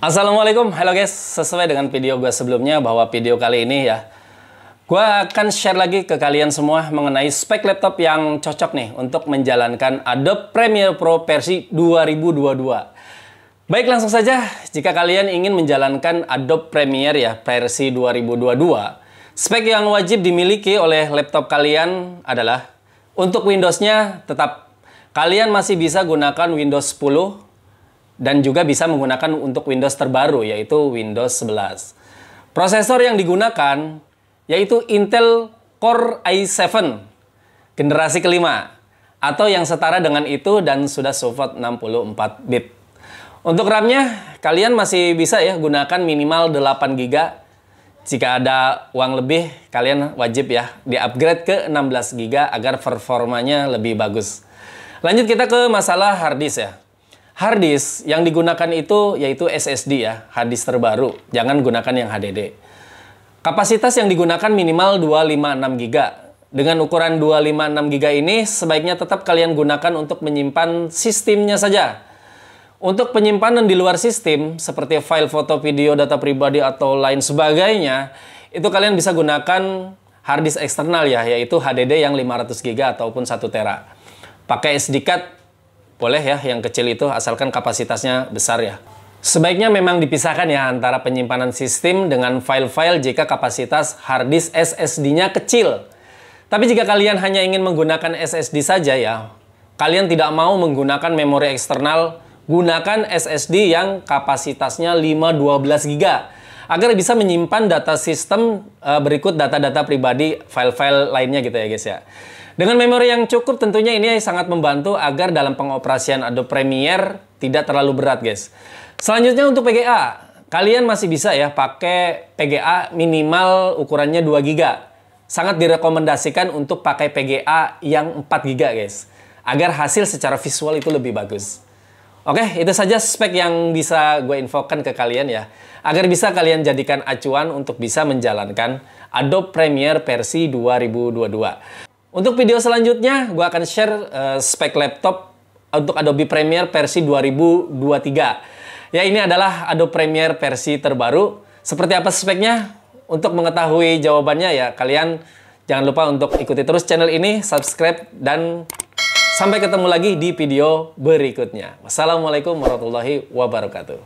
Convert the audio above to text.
Assalamualaikum, halo guys. Sesuai dengan video gue sebelumnya bahwa video kali ini ya, gue akan share lagi ke kalian semua mengenai spek laptop yang cocok nih untuk menjalankan Adobe Premiere Pro versi 2022. Baik langsung saja, jika kalian ingin menjalankan Adobe Premiere ya versi 2022, spek yang wajib dimiliki oleh laptop kalian adalah untuk Windows-nya tetap kalian masih bisa gunakan Windows 10 dan juga bisa menggunakan untuk Windows terbaru yaitu Windows 11. Prosesor yang digunakan yaitu Intel Core i7 generasi kelima atau yang setara dengan itu dan sudah support 64 bit. Untuk RAM-nya kalian masih bisa ya gunakan minimal 8 GB. Jika ada uang lebih kalian wajib ya di-upgrade ke 16 GB agar performanya lebih bagus. Lanjut kita ke masalah hard disk ya. Hard disk yang digunakan itu yaitu SSD ya, hard disk terbaru. Jangan gunakan yang HDD. Kapasitas yang digunakan minimal 256 GB. Dengan ukuran 256 GB ini sebaiknya tetap kalian gunakan untuk menyimpan sistemnya saja. Untuk penyimpanan di luar sistem seperti file foto, video, data pribadi atau lain sebagainya, itu kalian bisa gunakan hard disk eksternal ya, yaitu HDD yang 500 GB ataupun 1 tera. Pakai SD card boleh ya yang kecil itu asalkan kapasitasnya besar ya. Sebaiknya memang dipisahkan ya antara penyimpanan sistem dengan file-file jika kapasitas harddisk SSD-nya kecil. Tapi jika kalian hanya ingin menggunakan SSD saja ya, kalian tidak mau menggunakan memori eksternal, gunakan SSD yang kapasitasnya 512 GB agar bisa menyimpan data sistem uh, berikut data-data pribadi, file-file lainnya gitu ya guys ya. Dengan memori yang cukup tentunya ini sangat membantu agar dalam pengoperasian Adobe Premiere tidak terlalu berat guys. Selanjutnya untuk PGA, kalian masih bisa ya pakai PGA minimal ukurannya 2 giga Sangat direkomendasikan untuk pakai PGA yang 4 giga guys. Agar hasil secara visual itu lebih bagus. Oke, itu saja spek yang bisa gue infokan ke kalian ya. Agar bisa kalian jadikan acuan untuk bisa menjalankan Adobe Premiere versi 2022. Untuk video selanjutnya, gue akan share uh, spek laptop untuk Adobe Premiere versi 2023. Ya, ini adalah Adobe Premiere versi terbaru. Seperti apa speknya? Untuk mengetahui jawabannya ya, kalian jangan lupa untuk ikuti terus channel ini, subscribe, dan Sampai ketemu lagi di video berikutnya. Wassalamualaikum warahmatullahi wabarakatuh.